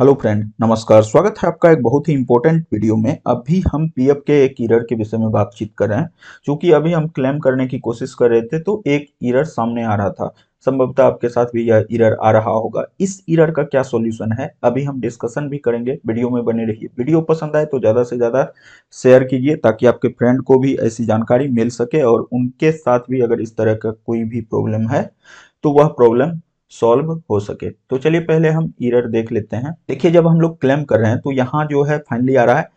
hello friend नमस्कार स्वागत है आपका एक बहुत ही इंपॉर्टेंट वीडियो में अभी हम पीएफ के एक ईरर के विषय में बातचीत कर रहे हैं क्योंकि अभी हम क्लेम करने की कोशिश कर रहे थे तो एक ईरर सामने आ रहा था संभवतः आपके साथ भी यह ईरर आ रहा होगा इस इरर का क्या सॉल्यूशन है अभी हम डिस्कशन भी करेंगे वीडियो में बने रहिए वीडियो पसंद आए तो ज़्यादा से ज़्यादा शेयर कीजिए ताकि आपके फ्रेंड को भी ऐसी जानकारी मिल सके और उनके साथ भी अगर इस तरह का कोई भी प्रॉब्लम है तो वह प्रॉब्लम सॉल्व हो सके तो चलिए पहले हम इरर देख लेते हैं देखिए जब हम लोग क्लेम कर रहे हैं तो यहाँ जो है फाइनली आ रहा है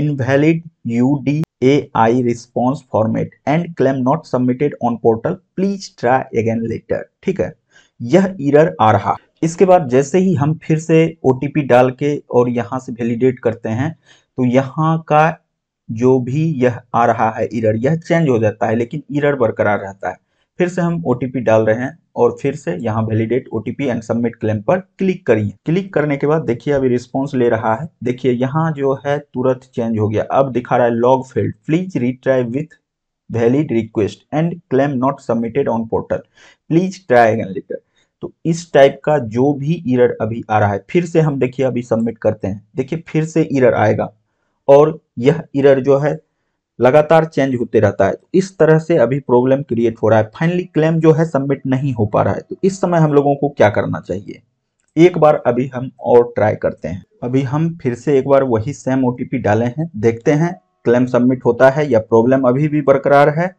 invalid U D A I response format and claim not submitted on portal please try again later ठीक है यह इरर आ रहा इसके बाद जैसे ही हम फिर से ओ डाल के और यहाँ से वेलीडेट करते हैं तो यहाँ का जो भी यह आ रहा है इरर यह चेंज हो जाता है लेकिन इरर बरकरार रहता है फिर से हम ओ डाल रहे हैं और फिर से यहाँ validate OTP and submit claim पर क्लिक करिए क्लिक करने के बाद देखिए अभी रिस्पॉन्स ले रहा है देखिए यहाँ जो है तुरंत चेंज हो गया अब दिखा रहा है log field please retry with valid request and claim not submitted on portal please try again later तो इस टाइप का जो भी इरर अभी आ रहा है फिर से हम देखिए अभी सबमिट करते हैं देखिए फिर से इरर आएगा और यह इरर जो है लगातार चेंज होते रहता है तो इस तरह से अभी प्रॉब्लम क्रिएट हो रहा है फाइनली क्लेम जो है सबमिट नहीं हो पा रहा है तो इस समय हम लोगों को क्या करना चाहिए एक बार अभी हम और ट्राई करते हैं अभी हम फिर से एक बार वही सेम ओ डाले हैं देखते हैं क्लेम सबमिट होता है या प्रॉब्लम अभी भी बरकरार है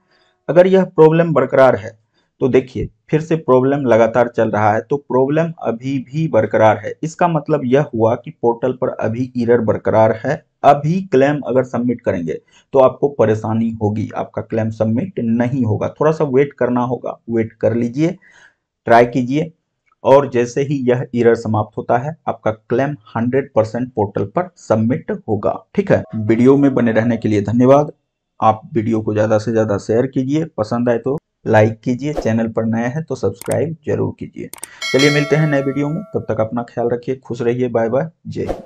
अगर यह प्रॉब्लम बरकरार है तो देखिए फिर से प्रॉब्लम लगातार चल रहा है तो प्रॉब्लम अभी भी बरकरार है इसका मतलब यह हुआ कि पोर्टल पर अभी इरर बरकरार है अभी क्लेम अगर सबमिट करेंगे तो आपको परेशानी होगी आपका क्लेम सबमिट नहीं होगा थोड़ा सा वेट करना होगा वेट कर लीजिए ट्राई कीजिए और जैसे ही यह इरर समाप्त होता है आपका क्लेम 100 परसेंट पोर्टल पर सबमिट होगा ठीक है वीडियो में बने रहने के लिए धन्यवाद आप वीडियो को ज़्यादा से ज़्यादा शेयर कीजिए पसंद आए तो लाइक कीजिए चैनल पर नए हैं तो सब्सक्राइब जरूर कीजिए चलिए मिलते हैं नए वीडियो में तब तक अपना ख्याल रखिए खुश रहिए बाय बाय जय हिंद